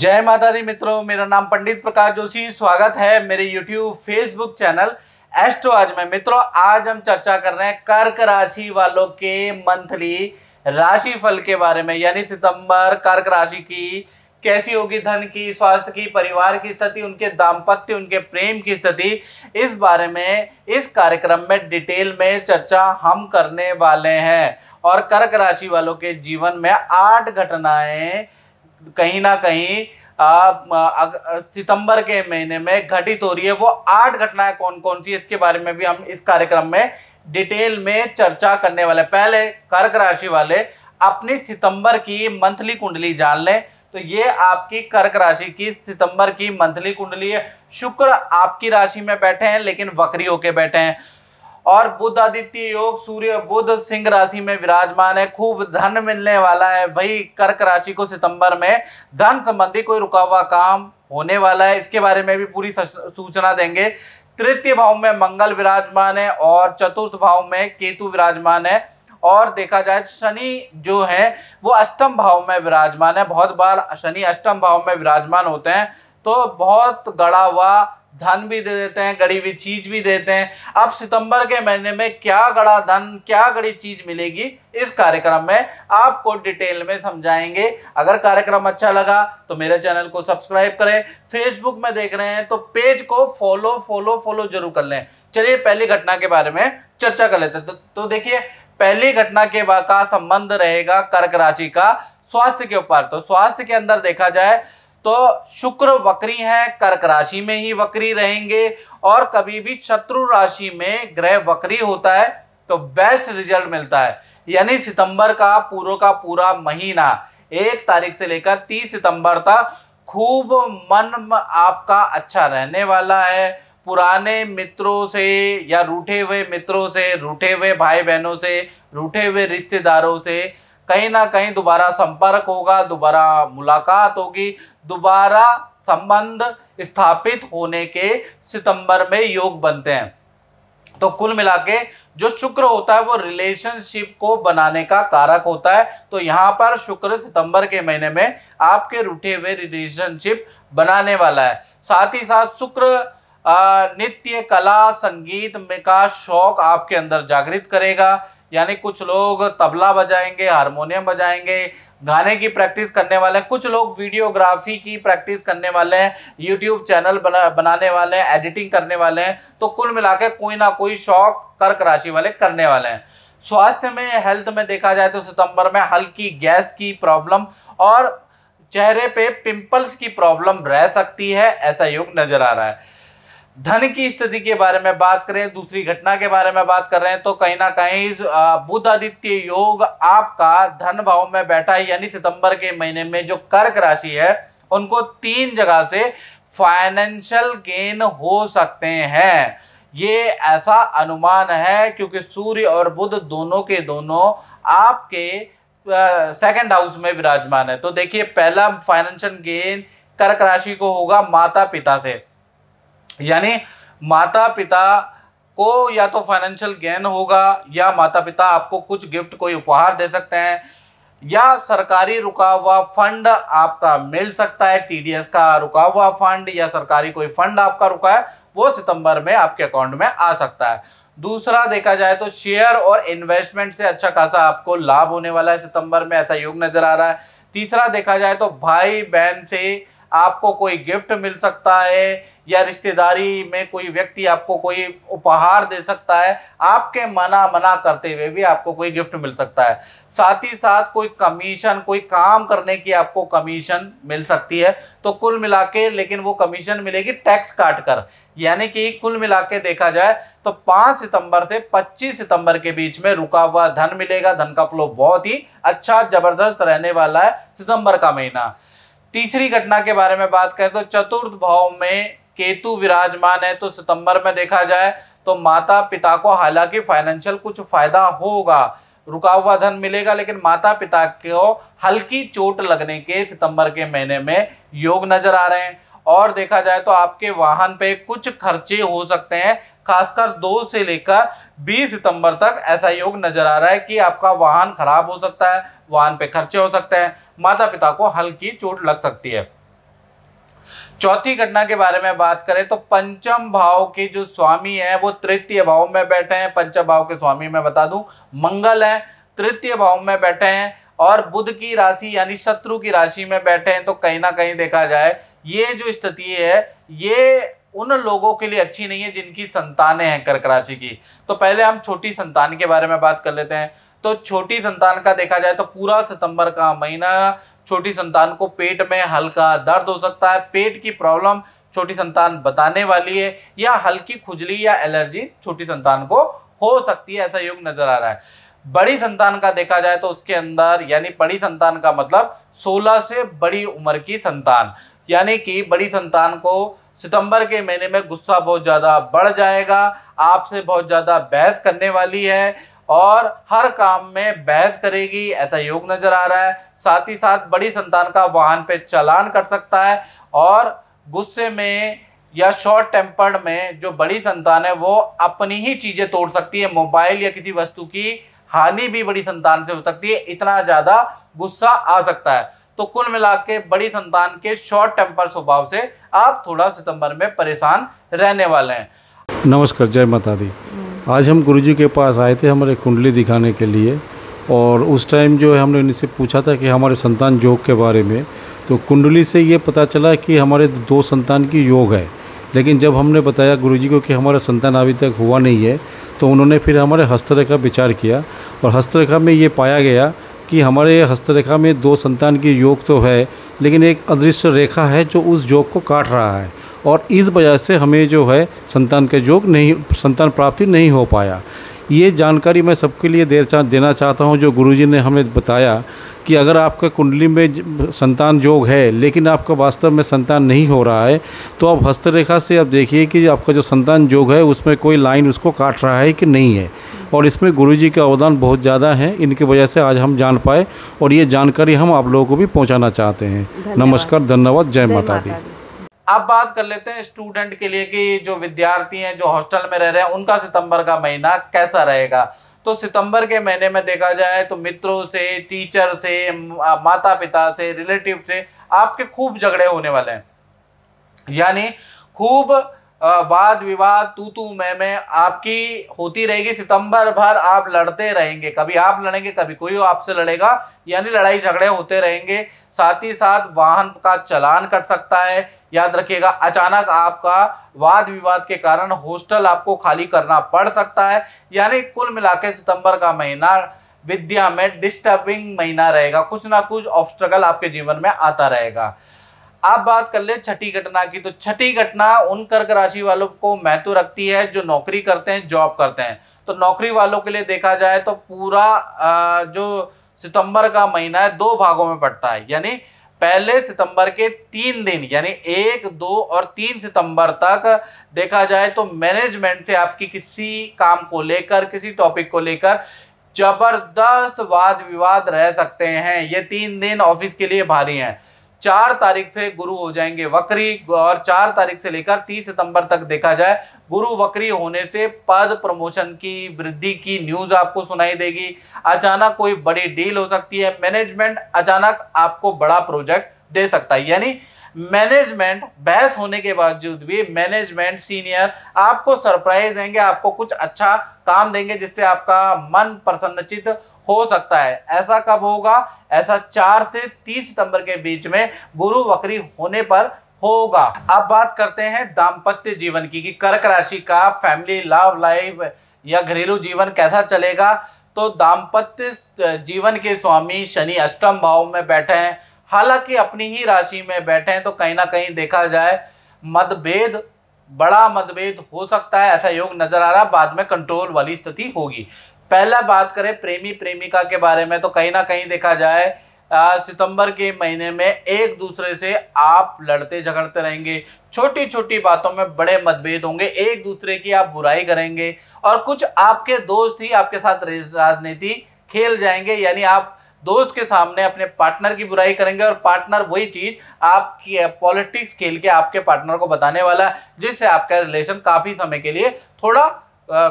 जय माता दी मित्रों मेरा नाम पंडित प्रकाश जोशी स्वागत है मेरे YouTube Facebook चैनल आज में मित्रों आज हम चर्चा कर रहे हैं कर्क राशि वालों के मंथली राशिफल के बारे में यानी सितंबर कर्क राशि की कैसी होगी धन की स्वास्थ्य की परिवार की स्थिति उनके दाम्पत्य उनके प्रेम की स्थिति इस बारे में इस कार्यक्रम में डिटेल में चर्चा हम करने वाले हैं और कर्क राशि वालों के जीवन में आठ घटनाएं कहीं ना कहीं सितंबर के महीने में घटित हो रही है वो आठ घटनाएं कौन कौन सी इसके बारे में भी हम इस कार्यक्रम में डिटेल में चर्चा करने वाले पहले कर्क राशि वाले अपनी सितंबर की मंथली कुंडली जान लें तो ये आपकी कर्क राशि की सितंबर की मंथली कुंडली है शुक्र आपकी राशि में बैठे हैं लेकिन वक्री होके बैठे हैं और बुद्ध आदित्य योग सूर्य बुद्ध सिंह राशि में विराजमान है खूब धन मिलने वाला है भाई कर्क राशि को सितंबर में धन संबंधी कोई रुका हुआ काम होने वाला है इसके बारे में भी पूरी सूचना देंगे तृतीय भाव में मंगल विराजमान है और चतुर्थ भाव में केतु विराजमान है और देखा जाए तो शनि जो है वो अष्टम भाव में विराजमान है बहुत बार शनि अष्टम भाव में विराजमान होते हैं तो बहुत गड़ा हुआ धन भी दे देते हैं गड़ी हुई चीज भी देते हैं अब सितंबर के महीने में क्या गड़ा धन क्या गड़ी चीज मिलेगी इस कार्यक्रम में आपको डिटेल में समझाएंगे अगर कार्यक्रम अच्छा लगा तो मेरे चैनल को सब्सक्राइब करें फेसबुक में देख रहे हैं तो पेज को फॉलो फॉलो फॉलो जरूर कर लें चलिए पहली घटना के बारे में चर्चा कर लेते हैं तो, तो देखिए पहली घटना के का संबंध रहेगा कर्क राशि का स्वास्थ्य के ऊपर तो स्वास्थ्य के अंदर देखा जाए तो शुक्र वक्री है कर्क राशि में ही वक्री रहेंगे और कभी भी शत्रु राशि में ग्रह वक्री होता है तो बेस्ट रिजल्ट मिलता है यानी सितंबर का पूर्व का पूरा महीना एक तारीख से लेकर तीस सितंबर तक खूब मन आपका अच्छा रहने वाला है पुराने मित्रों से या रूठे हुए मित्रों से रूठे हुए भाई बहनों से रूठे हुए रिश्तेदारों से कहीं ना कहीं दोबारा संपर्क होगा दोबारा मुलाकात होगी दोबारा संबंध स्थापित होने के सितंबर में योग बनते हैं तो कुल मिला के जो शुक्र होता है वो रिलेशनशिप को बनाने का कारक होता है तो यहाँ पर शुक्र सितंबर के महीने में आपके रूठे हुए रिलेशनशिप बनाने वाला है साथ ही साथ शुक्र नित्य कला संगीत में का शौक आपके अंदर जागृत करेगा यानी कुछ लोग तबला बजाएंगे हारमोनियम बजाएंगे गाने की प्रैक्टिस करने वाले हैं कुछ लोग वीडियोग्राफी की प्रैक्टिस करने वाले हैं यूट्यूब चैनल बना बनाने वाले हैं एडिटिंग करने वाले हैं तो कुल मिला कोई ना कोई शौक कर्क राशि वाले करने वाले हैं स्वास्थ्य में हेल्थ में देखा जाए तो सितंबर में हल्की गैस की प्रॉब्लम और चेहरे पे पिंपल्स की प्रॉब्लम रह सकती है ऐसा योग नजर आ रहा है धन की स्थिति के बारे में बात करें दूसरी घटना के बारे में बात कर रहे हैं तो कहीं ना कहीं बुध आदित्य योग आपका धन भाव में बैठा है यानी सितंबर के महीने में जो कर्क राशि है उनको तीन जगह से फाइनेंशियल गेन हो सकते हैं ये ऐसा अनुमान है क्योंकि सूर्य और बुध दोनों के दोनों आपके सेकंड हाउस में विराजमान है तो देखिए पहला फाइनेंशियल गेन कर्क राशि को होगा माता पिता से यानी माता पिता को या तो फाइनेंशियल गेन होगा या माता पिता आपको कुछ गिफ्ट कोई उपहार दे सकते हैं या सरकारी रुका हुआ फंड आपका मिल सकता है टीडीएस का रुका हुआ फंड या सरकारी कोई फंड आपका रुका है वो सितंबर में आपके अकाउंट में आ सकता है दूसरा देखा जाए तो शेयर और इन्वेस्टमेंट से अच्छा खासा आपको लाभ होने वाला है सितंबर में ऐसा योग नजर आ रहा है तीसरा देखा जाए तो भाई बहन से आपको कोई गिफ्ट मिल सकता है या रिश्तेदारी में कोई व्यक्ति आपको कोई उपहार दे सकता है आपके मना मना करते हुए भी आपको कोई गिफ्ट मिल सकता है साथ ही साथ कोई कमीशन कोई काम करने की आपको कमीशन मिल सकती है तो कुल मिला के लेकिन वो कमीशन मिलेगी टैक्स काट कर यानी कि कुल मिला के देखा जाए तो 5 सितंबर से 25 सितंबर के बीच में रुका हुआ धन मिलेगा धन का फ्लो बहुत ही अच्छा जबरदस्त रहने वाला है सितंबर का महीना तीसरी घटना के बारे में बात करें तो चतुर्थ भाव में केतु विराजमान है तो सितंबर में देखा जाए तो माता पिता को हालांकि फाइनेंशियल कुछ फायदा होगा रुका हुआ धन मिलेगा लेकिन माता पिता को हल्की चोट लगने के सितंबर के महीने में योग नजर आ रहे हैं और देखा जाए तो आपके वाहन पे कुछ खर्चे हो सकते हैं खासकर दो से लेकर बीस सितंबर तक ऐसा योग नजर आ रहा है कि आपका वाहन खराब हो सकता है वाहन पे खर्चे हो सकते हैं माता पिता को हल्की चोट लग सकती है चौथी घटना के बारे में बात करें तो पंचम भाव के जो स्वामी है वो तृतीय भाव में बैठे हैं पंचम भाव के स्वामी मैं बता दूं मंगल है तृतीय भाव में बैठे हैं और बुध की राशि यानी शत्रु की राशि में बैठे हैं तो कहीं ना कहीं देखा जाए ये जो स्थिति है ये उन लोगों के लिए अच्छी नहीं है जिनकी संतानें हैं कर कराची की तो पहले हम छोटी संतान के बारे में बात कर लेते हैं तो छोटी संतान का देखा जाए तो पूरा सितंबर का महीना छोटी संतान को पेट में हल्का दर्द हो सकता है पेट की प्रॉब्लम छोटी संतान बताने वाली है या हल्की खुजली या एलर्जी छोटी संतान को हो सकती है ऐसा योग नजर आ रहा है बड़ी संतान का देखा जाए तो उसके अंदर यानी बड़ी संतान का मतलब 16 से बड़ी उम्र की संतान यानी कि बड़ी संतान को सितंबर के महीने में गुस्सा बहुत ज़्यादा बढ़ जाएगा आपसे बहुत ज़्यादा बहस करने वाली है और हर काम में बहस करेगी ऐसा योग नज़र आ रहा है साथ ही साथ बड़ी संतान का वाहन पे चलान कर सकता है और गुस्से में या शॉर्ट टेम्पर्ड में जो बड़ी संतान है वो अपनी ही चीज़ें तोड़ सकती है मोबाइल या किसी वस्तु की हानि भी बड़ी संतान से हो सकती है इतना ज़्यादा गुस्सा आ सकता है तो कुल मिला के बड़ी संतान के शॉर्ट टेम्पर स्वभाव से आप थोड़ा सितंबर में परेशान रहने वाले हैं नमस्कार जय माता दी आज हम गुरु के पास आए थे हमारे कुंडली दिखाने के लिए और उस टाइम जो है हमने इनसे पूछा था कि हमारे संतान योग के बारे में तो कुंडली से ये पता चला कि हमारे दो संतान की योग है लेकिन जब हमने बताया गुरुजी को कि हमारा संतान अभी तक हुआ नहीं है तो उन्होंने फिर हमारे हस्तरेखा विचार किया और हस्तरेखा में ये पाया गया कि हमारे हस्तरेखा में दो संतान की योग तो है लेकिन एक अदृश्य रेखा है जो उस योग को काट रहा है और इस वजह से हमें जो है संतान का योग नहीं संतान प्राप्ति नहीं हो पाया ये जानकारी मैं सबके लिए देर चा, देना चाहता हूँ जो गुरुजी ने हमें बताया कि अगर आपका कुंडली में संतान योग है लेकिन आपका वास्तव में संतान नहीं हो रहा है तो आप हस्तरेखा से आप देखिए कि आपका जो संतान योग है उसमें कोई लाइन उसको काट रहा है कि नहीं है और इसमें गुरु जी का अवदान बहुत ज़्यादा है इनकी वजह से आज हम जान पाए और ये जानकारी हम आप लोगों को भी पहुँचाना चाहते हैं नमस्कार धन्यवाद जय माता दी अब बात कर लेते हैं स्टूडेंट के लिए कि जो विद्यार्थी हैं जो हॉस्टल में रह रहे हैं उनका सितंबर का महीना कैसा रहेगा तो सितंबर के महीने में देखा जाए तो मित्रों से टीचर से माता पिता से रिलेटिव से आपके खूब झगड़े होने वाले हैं यानी खूब वाद विवाद तू तू मैं मैं आपकी होती रहेगी सितंबर भर आप लड़ते रहेंगे कभी आप लड़ेंगे कभी कोई आपसे लड़ेगा यानी लड़ाई झगड़े होते रहेंगे साथ ही साथ वाहन का चलान कट सकता है याद रखिएगा अचानक आपका वाद विवाद के कारण हॉस्टल आपको खाली करना पड़ सकता है यानी कुल मिला सितंबर का महीना विद्या में डिस्टर्बिंग महीना रहेगा कुछ ना कुछ ऑब्स्ट्रगल आपके जीवन में आता रहेगा आप बात कर ले छठी घटना की तो छठी घटना उन कर्क राशि वालों को महत्व रखती है जो नौकरी करते हैं जॉब करते हैं तो नौकरी वालों के लिए देखा जाए तो पूरा जो सितंबर का महीना है दो भागों में पड़ता है यानी पहले सितंबर के तीन दिन यानी एक दो और तीन सितंबर तक देखा जाए तो मैनेजमेंट से आपकी किसी काम को लेकर किसी टॉपिक को लेकर जबरदस्त वाद विवाद रह सकते हैं ये तीन दिन ऑफिस के लिए भारी हैं चार तारीख से गुरु हो जाएंगे वक्री और चार तारीख से लेकर तीस सितंबर तक देखा जाए गुरु वक्री होने से पद प्रमोशन की वृद्धि की न्यूज आपको सुनाई देगी अचानक कोई बड़ी डील हो सकती है मैनेजमेंट अचानक आपको बड़ा प्रोजेक्ट दे सकता है यानी मैनेजमेंट बहस होने के बावजूद भी मैनेजमेंट सीनियर आपको सरप्राइज देंगे आपको कुछ अच्छा काम देंगे जिससे आपका मन प्रसन्नचित हो सकता है ऐसा कब होगा ऐसा चार से तीस सितंबर के बीच में गुरु वक्री होने पर होगा अब बात करते हैं दाम्पत्य जीवन की कि कर्क राशि का फैमिली लव लाइफ या घरेलू जीवन कैसा चलेगा तो दाम्पत्य जीवन के स्वामी शनि अष्टम भाव में बैठे हैं हालांकि अपनी ही राशि में बैठे हैं तो कहीं ना कहीं देखा जाए मतभेद बड़ा मतभेद हो सकता है ऐसा योग नजर आ रहा बाद में कंट्रोल वाली स्थिति होगी पहला बात करें प्रेमी प्रेमिका के बारे में तो कहीं ना कहीं देखा जाए सितंबर के महीने में एक दूसरे से आप लड़ते झगड़ते रहेंगे छोटी छोटी बातों में बड़े मतभेद होंगे एक दूसरे की आप बुराई करेंगे और कुछ आपके दोस्त ही आपके साथ राजनीति खेल जाएंगे यानी आप दोस्त के सामने अपने पार्टनर की बुराई करेंगे और पार्टनर वही चीज़ आपकी पॉलिटिक्स खेल के आपके पार्टनर को बताने वाला है जिससे आपका रिलेशन काफ़ी समय के लिए थोड़ा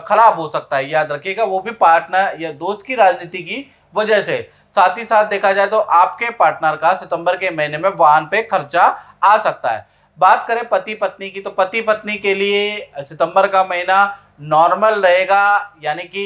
खराब हो सकता है याद रखिएगा वो भी पार्टनर या दोस्त की राजनीति की वजह से साथ ही साथ देखा जाए तो आपके पार्टनर का सितंबर के महीने में वाहन पे खर्चा आ सकता है बात करें पति पत्नी की तो पति पत्नी के लिए सितंबर का महीना नॉर्मल रहेगा यानी कि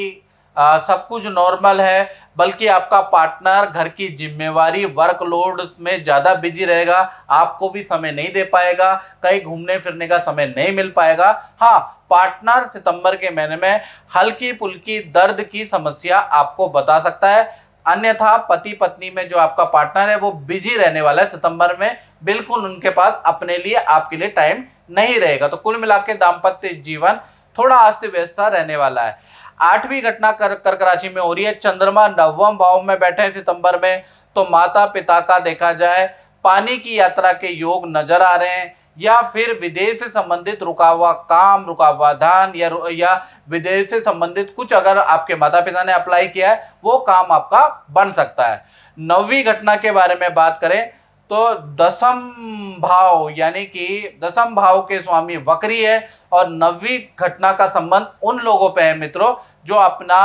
आ, सब कुछ नॉर्मल है बल्कि आपका पार्टनर घर की जिम्मेवारी वर्कलोड में ज़्यादा बिजी रहेगा आपको भी समय नहीं दे पाएगा कहीं घूमने फिरने का समय नहीं मिल पाएगा हाँ पार्टनर सितंबर के महीने में हल्की पुल्की दर्द की समस्या आपको बता सकता है अन्यथा पति पत्नी में जो आपका पार्टनर है वो बिजी रहने वाला है सितंबर में बिल्कुल उनके पास अपने लिए आपके लिए टाइम नहीं रहेगा तो कुल मिला के दाम्पत्य जीवन थोड़ा अस्त व्यस्त रहने वाला है आठवीं घटना कर्क राशि कराची में हो रही है चंद्रमा नवम भाव में बैठे हैं सितंबर में तो माता पिता का देखा जाए पानी की यात्रा के योग नजर आ रहे हैं या फिर विदेश से संबंधित रुका हुआ काम रुका हुआ धान या या विदेश से संबंधित कुछ अगर आपके माता पिता ने अप्लाई किया है वो काम आपका बन सकता है नौवीं घटना के बारे में बात करें तो दसम भाव यानी कि दसम भाव के स्वामी वक्री है और नवी घटना का संबंध उन लोगों पे है मित्रों जो अपना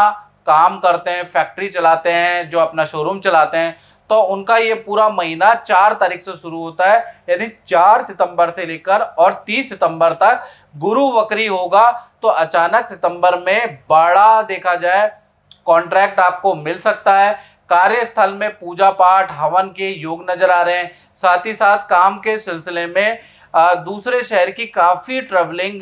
काम करते हैं फैक्ट्री चलाते हैं जो अपना शोरूम चलाते हैं तो उनका ये पूरा महीना चार तारीख से शुरू होता है यानी चार सितंबर से लेकर और तीस सितंबर तक गुरु वक्री होगा तो अचानक सितंबर में बड़ा देखा जाए कॉन्ट्रैक्ट आपको मिल सकता है कार्यस्थल में पूजा पाठ हवन के योग नजर आ रहे हैं साथ ही साथ काम के सिलसिले में दूसरे शहर की काफ़ी ट्रैवलिंग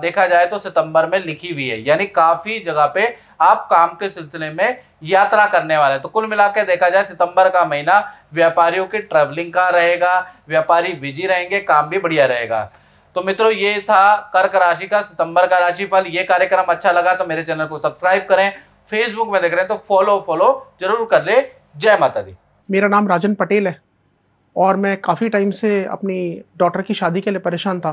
देखा जाए तो सितंबर में लिखी हुई है यानी काफ़ी जगह पे आप काम के सिलसिले में यात्रा करने वाले हैं तो कुल मिला के देखा जाए सितंबर का महीना व्यापारियों की ट्रेवलिंग का रहेगा व्यापारी बिजी रहेंगे काम भी बढ़िया रहेगा तो मित्रों ये था कर्क राशि का सितंबर का राशिफल ये कार्यक्रम अच्छा लगा तो मेरे चैनल को सब्सक्राइब करें फेसबुक में देख रहे हैं तो फॉलो फॉलो जरूर कर ले जय माता दी मेरा नाम राजन पटेल है और मैं काफ़ी टाइम से अपनी डॉटर की शादी के लिए परेशान था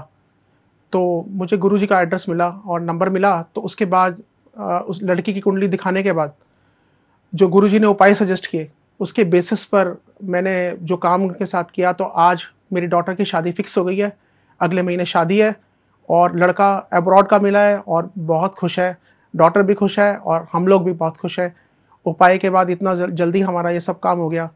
तो मुझे गुरु जी का एड्रेस मिला और नंबर मिला तो उसके बाद उस लड़की की कुंडली दिखाने के बाद जो गुरु जी ने उपाय सजेस्ट किए उसके बेसिस पर मैंने जो काम उनके साथ किया तो आज मेरी डॉटर की शादी फिक्स हो गई है अगले महीने शादी है और लड़का अब्रॉड का मिला है और बहुत खुश है डॉटर भी खुश है और हम लोग भी बहुत खुश है उपाय के बाद इतना जल्दी हमारा ये सब काम हो गया